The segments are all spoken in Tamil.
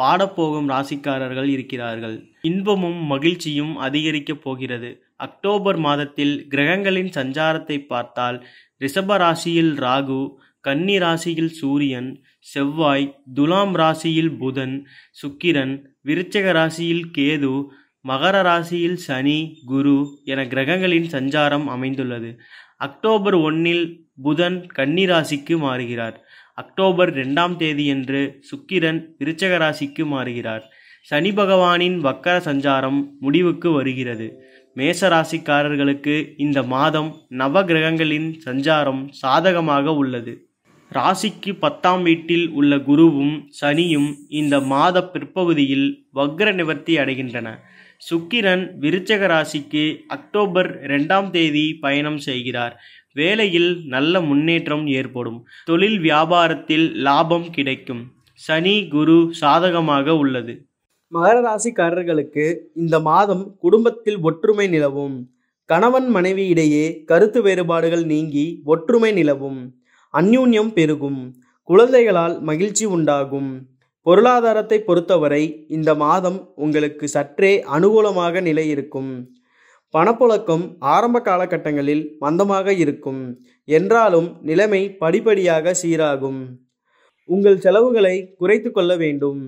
பாடப்போகும் ராசிக்காரர்கள் இருக்கிறார்கள் இன்பமும் மகிழ்ச்சியும் அதிகரிக்கப் போகிறது அக்டோபர் மாதத்தில் கிரகங்களின் சஞ்சாரத்தை பார்த்தால் ரிஷப ராசியில் ராகு கன்னி ராசியில் சூரியன் செவ்வாய் துலாம் ராசியில் புதன் சுக்கிரன் விருச்சக ராசியில் கேது மகர ராசியில் சனி குரு என கிரகங்களின் சஞ்சாரம் அமைந்துள்ளது அக்டோபர் ஒன்னில் புதன் கன்னிராசிக்கு மாறுகிறார் அக்டோபர் ரெண்டாம் தேதியன்று சுக்கிரன் விருச்சக ராசிக்கு மாறுகிறார் சனி பகவானின் வக்கர சஞ்சாரம் முடிவுக்கு வருகிறது மேச ராசிக்காரர்களுக்கு இந்த மாதம் நவ கிரகங்களின் சஞ்சாரம் சாதகமாக உள்ளது ராசிக்கு பத்தாம் வீட்டில் உள்ள குருவும் சனியும் இந்த மாத பிற்பகுதியில் வக்ர நிவர்த்தி அடைகின்றன சுக்கிரன் விருச்சக ராசிக்கு அக்டோபர் ரெண்டாம் தேதி பயணம் செய்கிறார் வேலையில் நல்ல முன்னேற்றம் ஏற்படும் தொழில் வியாபாரத்தில் லாபம் கிடைக்கும் சனி குரு சாதகமாக உள்ளது மகர ராசிக்காரர்களுக்கு இந்த மாதம் குடும்பத்தில் ஒற்றுமை நிலவும் கணவன் மனைவி இடையே கருத்து வேறுபாடுகள் நீங்கி ஒற்றுமை நிலவும் அந்யூன்யம் பெருகும் குழந்தைகளால் மகிழ்ச்சி உண்டாகும் பொருளாதாரத்தை பொறுத்தவரை இந்த மாதம் உங்களுக்கு சற்றே அனுகூலமாக நிலை இருக்கும் பணப்புழக்கம் ஆரம்ப காலகட்டங்களில் மந்தமாக இருக்கும் என்றாலும் நிலைமை படிப்படியாக சீராகும் உங்கள் செலவுகளை குறைத்து கொள்ள வேண்டும்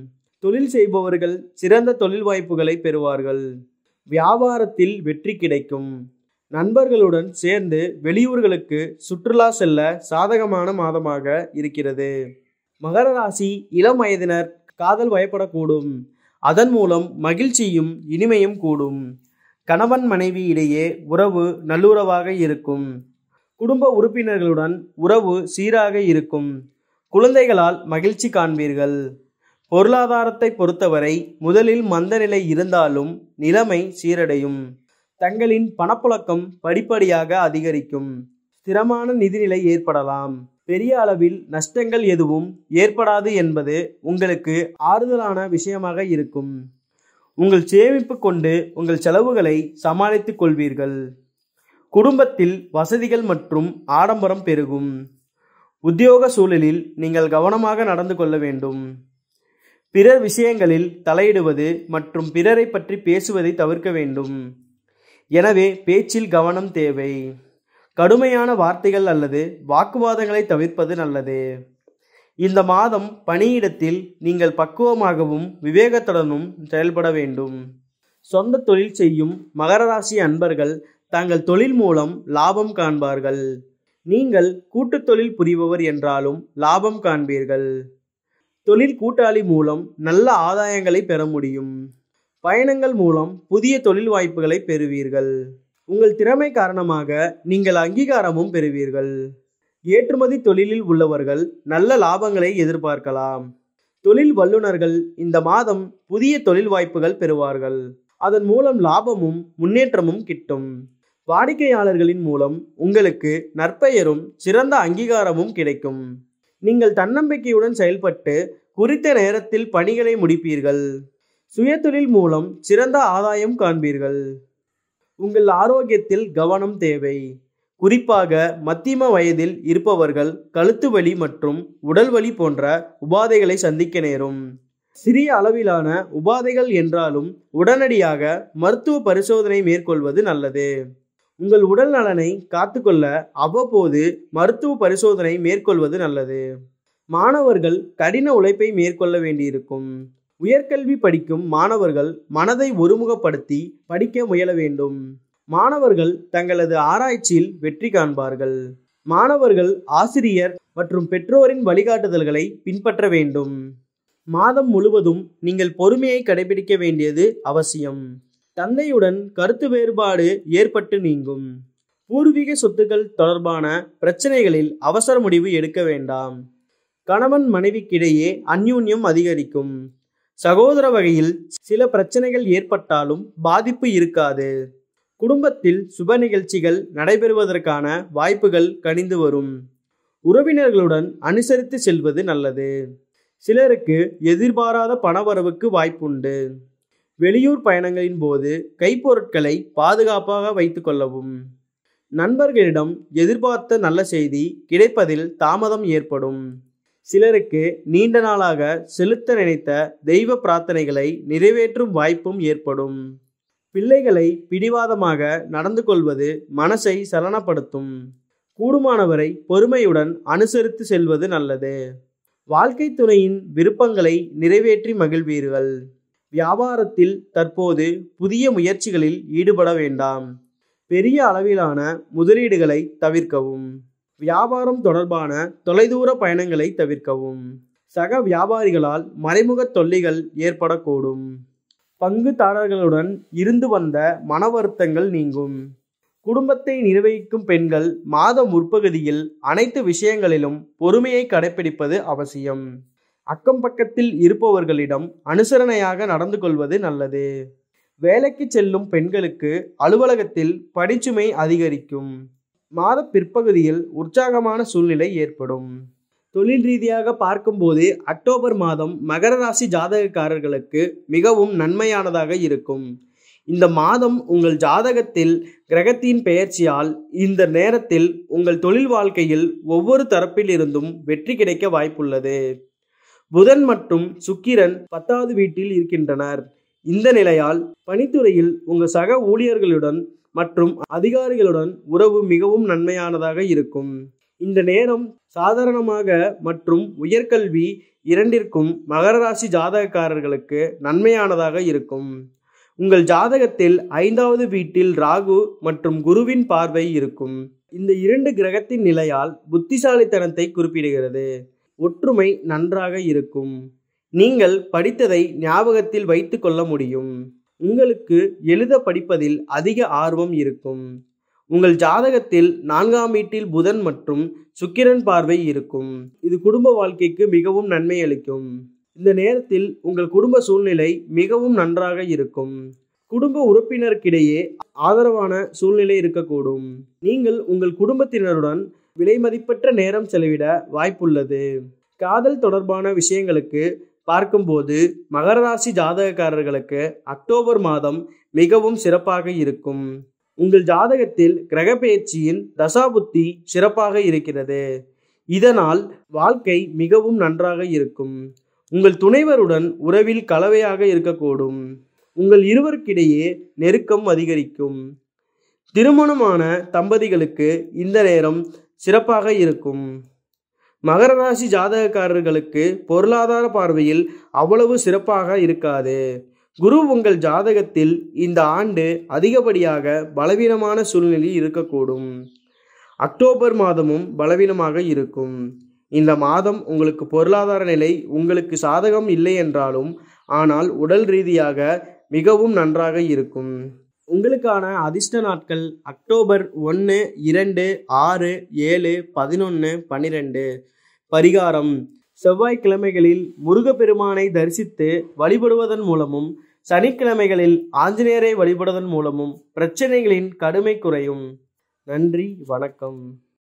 தொழில் செய்பவர்கள் சிறந்த தொழில் வாய்ப்புகளை பெறுவார்கள் வியாபாரத்தில் வெற்றி கிடைக்கும் நண்பர்களுடன் சேர்ந்து வெளியூர்களுக்கு சுற்றுலா செல்ல சாதகமான மாதமாக இருக்கிறது மகர ராசி இளம் வயதினர் காதல் வயப்படக்கூடும் அதன் மூலம் மகிழ்ச்சியும் இனிமையும் கூடும் கணவன் மனைவி இடையே உறவு நல்லுறவாக இருக்கும் குடும்ப உறுப்பினர்களுடன் உறவு சீராக இருக்கும் குழந்தைகளால் மகிழ்ச்சி காண்பீர்கள் பொருளாதாரத்தை பொறுத்தவரை முதலில் மந்தநிலை இருந்தாலும் நிலைமை சீரடையும் தங்களின் பணப்புழக்கம் படிப்படியாக அதிகரிக்கும் ஸ்திரமான நிதிநிலை ஏற்படலாம் பெரிய அளவில் நஷ்டங்கள் எதுவும் ஏற்படாது என்பது உங்களுக்கு ஆறுதலான விஷயமாக இருக்கும் உங்கள் சேமிப்பு கொண்டு உங்கள் செலவுகளை சமாளித்துக் கொள்வீர்கள் குடும்பத்தில் வசதிகள் மற்றும் ஆடம்பரம் பெருகும் உத்தியோக சூழலில் நீங்கள் கவனமாக நடந்து கொள்ள வேண்டும் பிறர் விஷயங்களில் தலையிடுவது மற்றும் பிறரை பற்றி பேசுவதை தவிர்க்க வேண்டும் எனவே பேச்சில் கவனம் தேவை கடுமையான வார்த்தைகள் அல்லது வாக்குவாதங்களை தவிர்ப்பது நல்லது இந்த மாதம் பணியிடத்தில் நீங்கள் பக்குவமாகவும் விவேகத்துடனும் செயல்பட வேண்டும் சொந்த தொழில் செய்யும் மகர ராசி அன்பர்கள் தங்கள் தொழில் மூலம் லாபம் காண்பார்கள் நீங்கள் கூட்டு தொழில் புரிபவர் என்றாலும் லாபம் காண்பீர்கள் தொழில் கூட்டாளி மூலம் நல்ல ஆதாயங்களை பெற முடியும் பயணங்கள் மூலம் புதிய தொழில் வாய்ப்புகளை பெறுவீர்கள் உங்கள் திறமை காரணமாக நீங்கள் அங்கீகாரமும் பெறுவீர்கள் ஏற்றுமதி தொழிலில் உள்ளவர்கள் நல்ல லாபங்களை எதிர்பார்க்கலாம் தொழில் வல்லுநர்கள் இந்த மாதம் புதிய தொழில் வாய்ப்புகள் பெறுவார்கள் அதன் மூலம் லாபமும் முன்னேற்றமும் கிட்டும் வாடிக்கையாளர்களின் மூலம் உங்களுக்கு நற்பெயரும் சிறந்த அங்கீகாரமும் கிடைக்கும் நீங்கள் தன்னம்பிக்கையுடன் செயல்பட்டு குறித்த நேரத்தில் பணிகளை முடிப்பீர்கள் சுயதொழில் மூலம் சிறந்த ஆதாயம் காண்பீர்கள் உங்கள் ஆரோக்கியத்தில் கவனம் தேவை குறிப்பாக மத்தியம வயதில் இருப்பவர்கள் கழுத்து வலி மற்றும் உடல் வலி போன்ற உபாதைகளை சந்திக்க நேரும் சிறிய அளவிலான உபாதைகள் என்றாலும் உடனடியாக மருத்துவ பரிசோதனை மேற்கொள்வது நல்லது உங்கள் உடல் நலனை காத்துக்கொள்ள அவ்வப்போது மருத்துவ பரிசோதனை மேற்கொள்வது நல்லது மாணவர்கள் கடின உழைப்பை மேற்கொள்ள வேண்டியிருக்கும் உயர்கல்வி படிக்கும் மாணவர்கள் மனதை ஒருமுகப்படுத்தி படிக்க முயல வேண்டும் மாணவர்கள் தங்களது ஆராய்ச்சியில் வெற்றி காண்பார்கள் மாணவர்கள் ஆசிரியர் மற்றும் பெற்றோரின் வழிகாட்டுதல்களை பின்பற்ற வேண்டும் மாதம் முழுவதும் நீங்கள் பொறுமையை கடைபிடிக்க வேண்டியது அவசியம் தந்தையுடன் கருத்து வேறுபாடு ஏற்பட்டு நீங்கும் பூர்வீக சொத்துக்கள் தொடர்பான பிரச்சனைகளில் அவசர முடிவு எடுக்க வேண்டாம் கணவன் மனைவிக்கிடையே அந்யூன்யம் அதிகரிக்கும் சகோதர வகையில் சில பிரச்சனைகள் ஏற்பட்டாலும் பாதிப்பு இருக்காது குடும்பத்தில் சுப நிகழ்ச்சிகள் நடைபெறுவதற்கான வாய்ப்புகள் கணிந்து வரும் உறவினர்களுடன் அனுசரித்து செல்வது நல்லது சிலருக்கு எதிர்பாராத பணவரவுக்கு வாய்ப்புண்டு வெளியூர் பயணங்களின் போது கைப்பொருட்களை பாதுகாப்பாக வைத்து கொள்ளவும் நண்பர்களிடம் எதிர்பார்த்த நல்ல செய்தி கிடைப்பதில் தாமதம் ஏற்படும் சிலருக்கு நீண்ட நாளாக செலுத்த நினைத்த தெய்வ பிரார்த்தனைகளை நிறைவேற்றும் வாய்ப்பும் ஏற்படும் பிள்ளைகளை பிடிவாதமாக நடந்து கொள்வது மனசை சலனப்படுத்தும் கூடுமானவரை பொறுமையுடன் அனுசரித்து செல்வது நல்லது வாழ்க்கை துணையின் விருப்பங்களை நிறைவேற்றி மகிழ்வீர்கள் வியாபாரத்தில் தற்போது புதிய முயற்சிகளில் ஈடுபட வேண்டாம் பெரிய அளவிலான முதலீடுகளை தவிர்க்கவும் வியாபாரம் தொடர்பான தொலைதூர பயணங்களை தவிர்க்கவும் சக வியாபாரிகளால் மறைமுக தொல்லைகள் ஏற்படக்கூடும் பங்குதாரர்களுடன் இருந்து வந்த மன வருத்தங்கள் நீங்கும் குடும்பத்தை நிர்வகிக்கும் பெண்கள் மாத முற்பகுதியில் அனைத்து விஷயங்களிலும் பொறுமையை கடைபிடிப்பது அவசியம் அக்கம் பக்கத்தில் இருப்பவர்களிடம் அனுசரணையாக நடந்து கொள்வது நல்லது வேலைக்கு செல்லும் பெண்களுக்கு அலுவலகத்தில் படிச்சுமை அதிகரிக்கும் மாத பிற்பகுதியில் உற்சாகமான சூழ்நிலை ஏற்படும் தொழில் ரீதியாக பார்க்கும்போது அக்டோபர் மாதம் மகர ராசி ஜாதகக்காரர்களுக்கு மிகவும் நன்மையானதாக இருக்கும் இந்த மாதம் உங்கள் ஜாதகத்தில் கிரகத்தின் பெயர்ச்சியால் இந்த நேரத்தில் உங்கள் தொழில் வாழ்க்கையில் ஒவ்வொரு தரப்பிலிருந்தும் வெற்றி கிடைக்க வாய்ப்புள்ளது புதன் மற்றும் சுக்கிரன் பத்தாவது வீட்டில் இருக்கின்றனர் இந்த நிலையால் பணித்துறையில் உங்கள் சக ஊழியர்களுடன் மற்றும் அதிகாரிகளுடன் உறவு மிகவும் நன்மையானதாக இருக்கும் இந்த நேரம் சாதாரணமாக மற்றும் உயர்கல்வி இரண்டிற்கும் மகர ராசி ஜாதகக்காரர்களுக்கு நன்மையானதாக இருக்கும் உங்கள் ஜாதகத்தில் ஐந்தாவது வீட்டில் ராகு மற்றும் குருவின் பார்வை இருக்கும் இந்த இரண்டு கிரகத்தின் நிலையால் புத்திசாலித்தனத்தை குறிப்பிடுகிறது ஒற்றுமை நன்றாக இருக்கும் நீங்கள் படித்ததை ஞாபகத்தில் வைத்து கொள்ள முடியும் உங்களுக்கு எழுத படிப்பதில் அதிக ஆர்வம் இருக்கும் உங்கள் ஜாதகத்தில் நான்காம் வீட்டில் புதன் மற்றும் சுக்கிரன் பார்வை இருக்கும் இது குடும்ப வாழ்க்கைக்கு மிகவும் நன்மை அளிக்கும் இந்த நேரத்தில் உங்கள் குடும்ப சூழ்நிலை மிகவும் நன்றாக இருக்கும் குடும்ப உறுப்பினருக்கிடையே ஆதரவான சூழ்நிலை இருக்கக்கூடும் நீங்கள் உங்கள் குடும்பத்தினருடன் விலைமதிப்பற்ற நேரம் செலவிட வாய்ப்புள்ளது காதல் தொடர்பான விஷயங்களுக்கு பார்க்கும்போது மகர ராசி ஜாதகக்காரர்களுக்கு அக்டோபர் மாதம் மிகவும் சிறப்பாக இருக்கும் உங்கள் ஜாதகத்தில் கிரகப்பெயர்ச்சியின் தசாபுத்தி சிறப்பாக இருக்கிறது இதனால் வாழ்க்கை மிகவும் நன்றாக இருக்கும் உங்கள் துணைவருடன் உறவில் கலவையாக இருக்கக்கூடும் உங்கள் இருவருக்கிடையே நெருக்கம் அதிகரிக்கும் திருமணமான தம்பதிகளுக்கு இந்த நேரம் சிறப்பாக இருக்கும் மகர ராசி ஜாதகக்காரர்களுக்கு பொருளாதார பார்வையில் அவ்வளவு சிறப்பாக இருக்காது குரு உங்கள் ஜாதகத்தில் இந்த ஆண்டு அதிகப்படியாக பலவீனமான சூழ்நிலை இருக்கக்கூடும் அக்டோபர் மாதமும் பலவீனமாக இருக்கும் இந்த மாதம் உங்களுக்கு பொருளாதார நிலை உங்களுக்கு சாதகம் இல்லை என்றாலும் ஆனால் உடல் ரீதியாக மிகவும் நன்றாக இருக்கும் உங்களுக்கான அதிர்ஷ்ட நாட்கள் அக்டோபர் ஒன்று இரண்டு ஆறு ஏழு பதினொன்று பன்னிரெண்டு பரிகாரம் செவ்வாய்க்கிழமைகளில் முருகப்பெருமானை தரிசித்து வழிபடுவதன் மூலமும் சனிக்கிழமைகளில் ஆஞ்சநேயரை வழிபடுவதன் மூலமும் பிரச்சனைகளின் கடுமை குறையும் நன்றி வணக்கம்